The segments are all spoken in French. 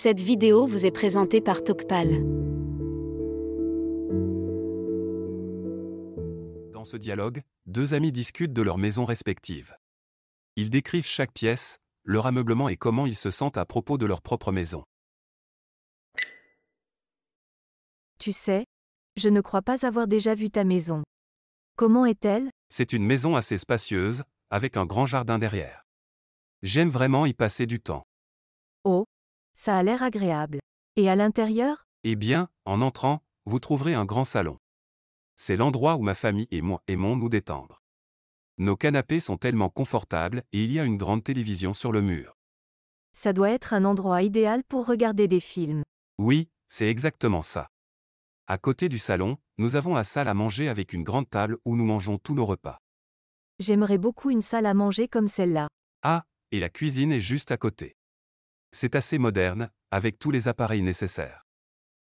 Cette vidéo vous est présentée par Tokpal. Dans ce dialogue, deux amis discutent de leurs maisons respectives. Ils décrivent chaque pièce, leur ameublement et comment ils se sentent à propos de leur propre maison. Tu sais, je ne crois pas avoir déjà vu ta maison. Comment est-elle C'est une maison assez spacieuse, avec un grand jardin derrière. J'aime vraiment y passer du temps. Oh, ça a l'air agréable. Et à l'intérieur Eh bien, en entrant, vous trouverez un grand salon. C'est l'endroit où ma famille et moi aimons nous détendre. Nos canapés sont tellement confortables et il y a une grande télévision sur le mur. Ça doit être un endroit idéal pour regarder des films. Oui, c'est exactement ça. À côté du salon, nous avons la salle à manger avec une grande table où nous mangeons tous nos repas. J'aimerais beaucoup une salle à manger comme celle-là. Ah, et la cuisine est juste à côté. C'est assez moderne, avec tous les appareils nécessaires.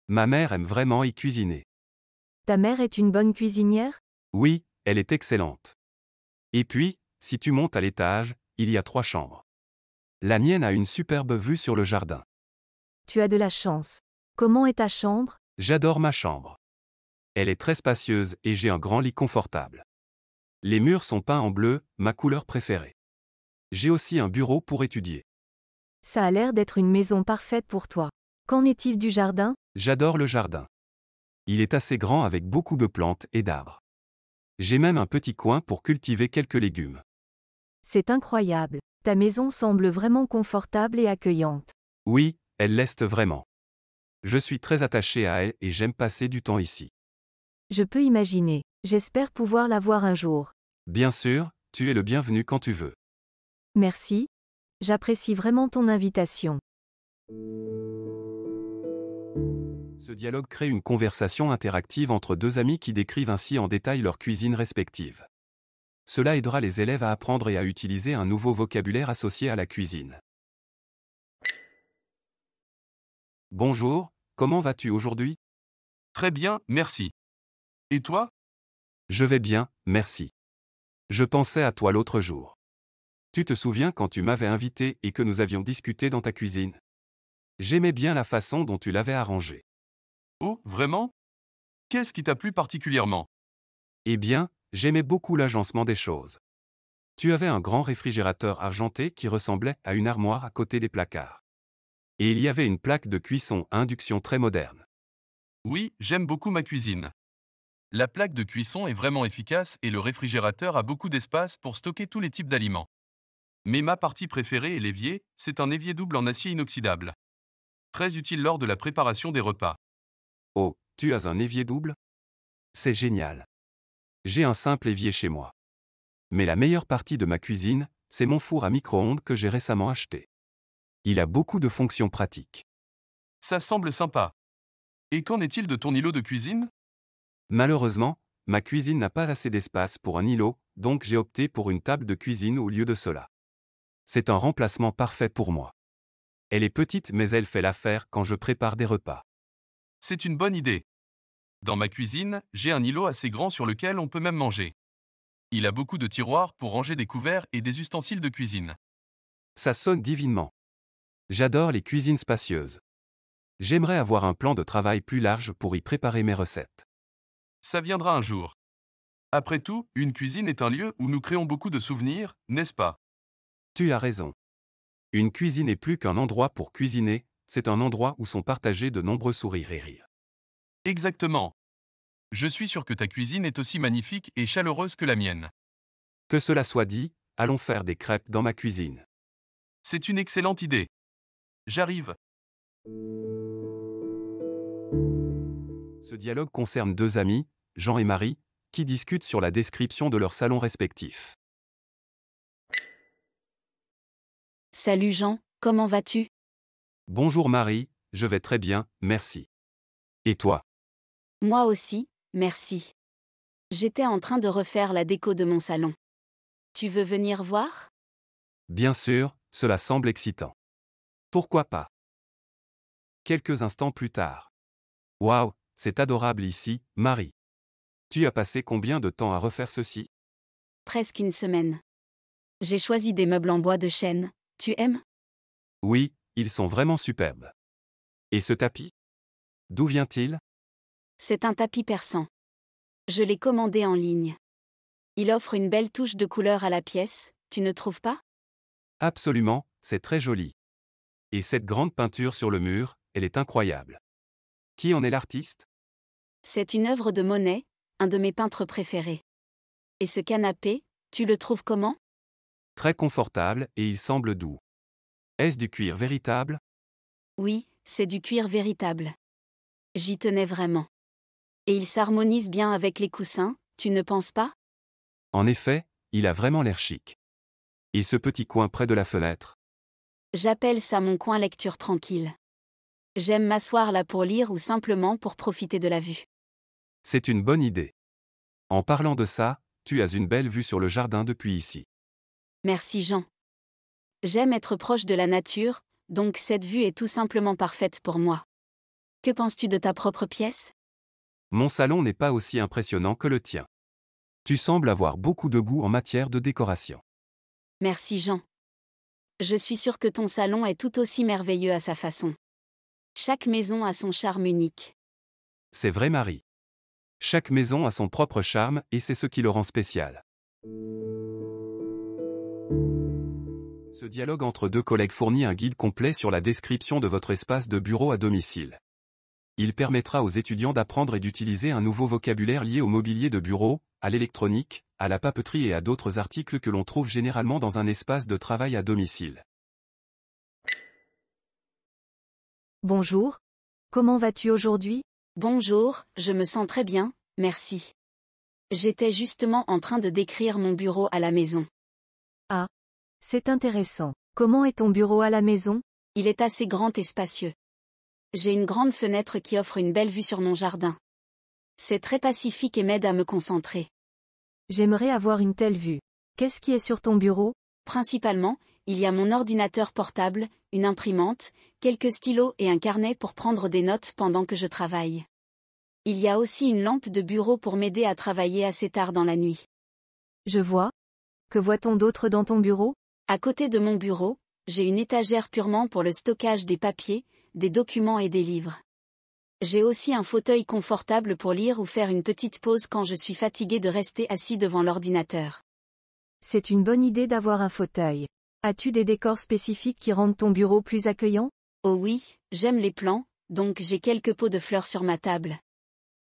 Ma mère aime vraiment y cuisiner. Ta mère est une bonne cuisinière Oui, elle est excellente. Et puis, si tu montes à l'étage, il y a trois chambres. La mienne a une superbe vue sur le jardin. Tu as de la chance. Comment est ta chambre J'adore ma chambre. Elle est très spacieuse et j'ai un grand lit confortable. Les murs sont peints en bleu, ma couleur préférée. J'ai aussi un bureau pour étudier. Ça a l'air d'être une maison parfaite pour toi. Qu'en est-il du jardin J'adore le jardin. Il est assez grand avec beaucoup de plantes et d'arbres. J'ai même un petit coin pour cultiver quelques légumes. C'est incroyable. Ta maison semble vraiment confortable et accueillante. Oui, elle l'est vraiment. Je suis très attaché à elle et j'aime passer du temps ici. Je peux imaginer. J'espère pouvoir la voir un jour. Bien sûr, tu es le bienvenu quand tu veux. Merci, J'apprécie vraiment ton invitation. Ce dialogue crée une conversation interactive entre deux amis qui décrivent ainsi en détail leur cuisine respective. Cela aidera les élèves à apprendre et à utiliser un nouveau vocabulaire associé à la cuisine. Bonjour, comment vas-tu aujourd'hui Très bien, merci. Et toi Je vais bien, merci. Je pensais à toi l'autre jour. Tu te souviens quand tu m'avais invité et que nous avions discuté dans ta cuisine J'aimais bien la façon dont tu l'avais arrangée. Oh, vraiment Qu'est-ce qui t'a plu particulièrement Eh bien, j'aimais beaucoup l'agencement des choses. Tu avais un grand réfrigérateur argenté qui ressemblait à une armoire à côté des placards. Et il y avait une plaque de cuisson à induction très moderne. Oui, j'aime beaucoup ma cuisine. La plaque de cuisson est vraiment efficace et le réfrigérateur a beaucoup d'espace pour stocker tous les types d'aliments. Mais ma partie préférée est l'évier, c'est un évier double en acier inoxydable. Très utile lors de la préparation des repas. Oh, tu as un évier double C'est génial. J'ai un simple évier chez moi. Mais la meilleure partie de ma cuisine, c'est mon four à micro-ondes que j'ai récemment acheté. Il a beaucoup de fonctions pratiques. Ça semble sympa. Et qu'en est-il de ton îlot de cuisine Malheureusement, ma cuisine n'a pas assez d'espace pour un îlot, donc j'ai opté pour une table de cuisine au lieu de cela. C'est un remplacement parfait pour moi. Elle est petite mais elle fait l'affaire quand je prépare des repas. C'est une bonne idée. Dans ma cuisine, j'ai un îlot assez grand sur lequel on peut même manger. Il a beaucoup de tiroirs pour ranger des couverts et des ustensiles de cuisine. Ça sonne divinement. J'adore les cuisines spacieuses. J'aimerais avoir un plan de travail plus large pour y préparer mes recettes. Ça viendra un jour. Après tout, une cuisine est un lieu où nous créons beaucoup de souvenirs, n'est-ce pas tu as raison. Une cuisine n'est plus qu'un endroit pour cuisiner, c'est un endroit où sont partagés de nombreux sourires et rires. Exactement. Je suis sûr que ta cuisine est aussi magnifique et chaleureuse que la mienne. Que cela soit dit, allons faire des crêpes dans ma cuisine. C'est une excellente idée. J'arrive. Ce dialogue concerne deux amis, Jean et Marie, qui discutent sur la description de leur salon respectif. Salut Jean, comment vas-tu Bonjour Marie, je vais très bien, merci. Et toi Moi aussi, merci. J'étais en train de refaire la déco de mon salon. Tu veux venir voir Bien sûr, cela semble excitant. Pourquoi pas Quelques instants plus tard. Waouh, c'est adorable ici, Marie. Tu as passé combien de temps à refaire ceci Presque une semaine. J'ai choisi des meubles en bois de chêne, tu aimes Oui, ils sont vraiment superbes. Et ce tapis D'où vient-il C'est un tapis persan. Je l'ai commandé en ligne. Il offre une belle touche de couleur à la pièce, tu ne trouves pas Absolument, c'est très joli. Et cette grande peinture sur le mur, elle est incroyable. Qui en est l'artiste C'est une œuvre de Monet, un de mes peintres préférés. Et ce canapé, tu le trouves comment Très confortable et il semble doux. Est-ce du cuir véritable Oui, c'est du cuir véritable. J'y tenais vraiment. Et il s'harmonise bien avec les coussins, tu ne penses pas En effet, il a vraiment l'air chic. Et ce petit coin près de la fenêtre J'appelle ça mon coin lecture tranquille. J'aime m'asseoir là pour lire ou simplement pour profiter de la vue. C'est une bonne idée. En parlant de ça, tu as une belle vue sur le jardin depuis ici. Merci Jean. J'aime être proche de la nature, donc cette vue est tout simplement parfaite pour moi. Que penses-tu de ta propre pièce Mon salon n'est pas aussi impressionnant que le tien. Tu sembles avoir beaucoup de goût en matière de décoration. Merci Jean. Je suis sûre que ton salon est tout aussi merveilleux à sa façon. Chaque maison a son charme unique. C'est vrai Marie. Chaque maison a son propre charme et c'est ce qui le rend spécial. Ce dialogue entre deux collègues fournit un guide complet sur la description de votre espace de bureau à domicile. Il permettra aux étudiants d'apprendre et d'utiliser un nouveau vocabulaire lié au mobilier de bureau, à l'électronique, à la papeterie et à d'autres articles que l'on trouve généralement dans un espace de travail à domicile. Bonjour. Comment vas-tu aujourd'hui Bonjour, je me sens très bien, merci. J'étais justement en train de décrire mon bureau à la maison. Ah. C'est intéressant. Comment est ton bureau à la maison Il est assez grand et spacieux. J'ai une grande fenêtre qui offre une belle vue sur mon jardin. C'est très pacifique et m'aide à me concentrer. J'aimerais avoir une telle vue. Qu'est-ce qui est sur ton bureau Principalement, il y a mon ordinateur portable, une imprimante, quelques stylos et un carnet pour prendre des notes pendant que je travaille. Il y a aussi une lampe de bureau pour m'aider à travailler assez tard dans la nuit. Je vois, que voit-on d'autre dans ton bureau À côté de mon bureau, j'ai une étagère purement pour le stockage des papiers, des documents et des livres. J'ai aussi un fauteuil confortable pour lire ou faire une petite pause quand je suis fatigué de rester assis devant l'ordinateur. C'est une bonne idée d'avoir un fauteuil. As-tu des décors spécifiques qui rendent ton bureau plus accueillant Oh oui, j'aime les plants, donc j'ai quelques pots de fleurs sur ma table.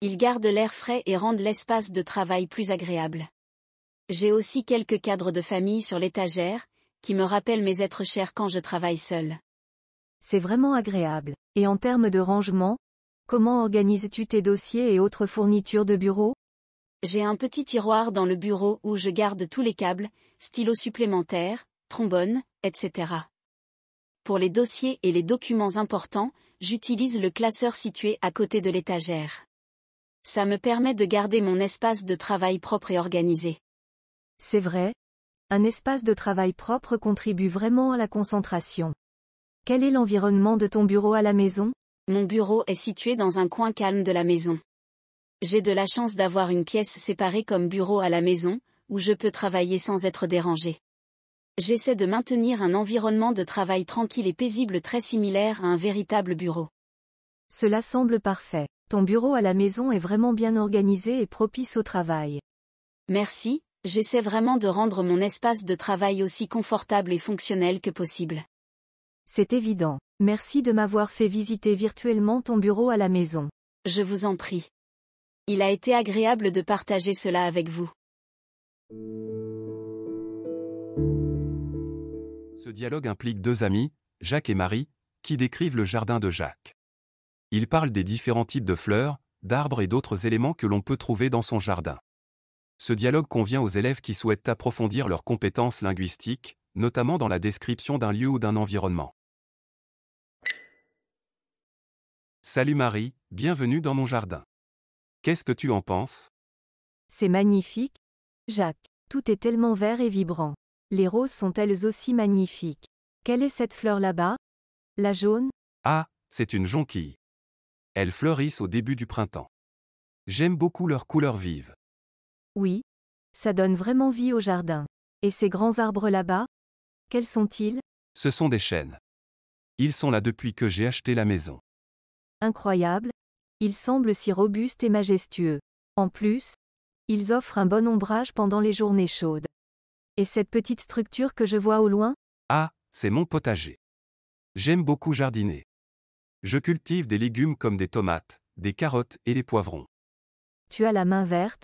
Ils gardent l'air frais et rendent l'espace de travail plus agréable. J'ai aussi quelques cadres de famille sur l'étagère, qui me rappellent mes êtres chers quand je travaille seul. C'est vraiment agréable. Et en termes de rangement, comment organises-tu tes dossiers et autres fournitures de bureau J'ai un petit tiroir dans le bureau où je garde tous les câbles, stylos supplémentaires, trombones, etc. Pour les dossiers et les documents importants, j'utilise le classeur situé à côté de l'étagère. Ça me permet de garder mon espace de travail propre et organisé. C'est vrai, un espace de travail propre contribue vraiment à la concentration. Quel est l'environnement de ton bureau à la maison Mon bureau est situé dans un coin calme de la maison. J'ai de la chance d'avoir une pièce séparée comme bureau à la maison, où je peux travailler sans être dérangé. J'essaie de maintenir un environnement de travail tranquille et paisible très similaire à un véritable bureau. Cela semble parfait. Ton bureau à la maison est vraiment bien organisé et propice au travail. Merci, j'essaie vraiment de rendre mon espace de travail aussi confortable et fonctionnel que possible. C'est évident. Merci de m'avoir fait visiter virtuellement ton bureau à la maison. Je vous en prie. Il a été agréable de partager cela avec vous. Ce dialogue implique deux amis, Jacques et Marie, qui décrivent le jardin de Jacques. Ils parlent des différents types de fleurs, d'arbres et d'autres éléments que l'on peut trouver dans son jardin. Ce dialogue convient aux élèves qui souhaitent approfondir leurs compétences linguistiques, notamment dans la description d'un lieu ou d'un environnement. Salut Marie, bienvenue dans mon jardin. Qu'est-ce que tu en penses C'est magnifique. Jacques, tout est tellement vert et vibrant. Les roses sont elles aussi magnifiques. Quelle est cette fleur là-bas La jaune Ah, c'est une jonquille. Elles fleurissent au début du printemps. J'aime beaucoup leurs couleurs vives. Oui. Ça donne vraiment vie au jardin. Et ces grands arbres là-bas Quels sont-ils Ce sont des chênes. Ils sont là depuis que j'ai acheté la maison. Incroyable. Ils semblent si robustes et majestueux. En plus, ils offrent un bon ombrage pendant les journées chaudes. Et cette petite structure que je vois au loin Ah, c'est mon potager. J'aime beaucoup jardiner. Je cultive des légumes comme des tomates, des carottes et des poivrons. Tu as la main verte,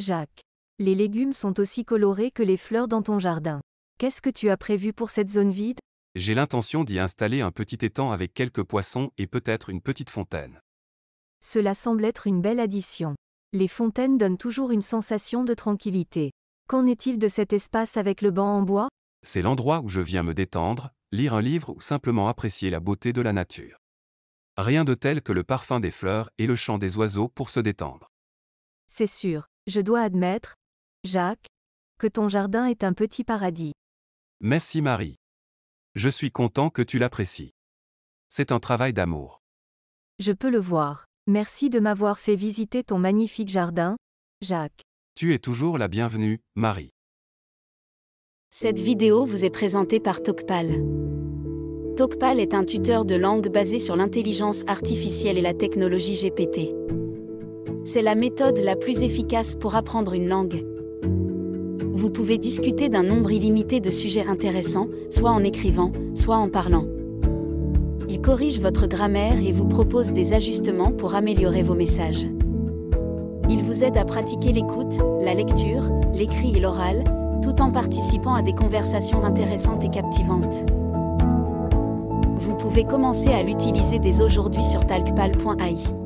Jacques. Les légumes sont aussi colorés que les fleurs dans ton jardin. Qu'est-ce que tu as prévu pour cette zone vide J'ai l'intention d'y installer un petit étang avec quelques poissons et peut-être une petite fontaine. Cela semble être une belle addition. Les fontaines donnent toujours une sensation de tranquillité. Qu'en est-il de cet espace avec le banc en bois C'est l'endroit où je viens me détendre, lire un livre ou simplement apprécier la beauté de la nature. Rien de tel que le parfum des fleurs et le chant des oiseaux pour se détendre. C'est sûr. Je dois admettre, Jacques, que ton jardin est un petit paradis. Merci Marie. Je suis content que tu l'apprécies. C'est un travail d'amour. Je peux le voir. Merci de m'avoir fait visiter ton magnifique jardin, Jacques. Tu es toujours la bienvenue, Marie. Cette vidéo vous est présentée par Tokpal. Tokpal est un tuteur de langue basé sur l'intelligence artificielle et la technologie GPT. C'est la méthode la plus efficace pour apprendre une langue. Vous pouvez discuter d'un nombre illimité de sujets intéressants, soit en écrivant, soit en parlant. Il corrige votre grammaire et vous propose des ajustements pour améliorer vos messages. Il vous aide à pratiquer l'écoute, la lecture, l'écrit et l'oral, tout en participant à des conversations intéressantes et captivantes. Vous pouvez commencer à l'utiliser dès aujourd'hui sur talkpal.ai.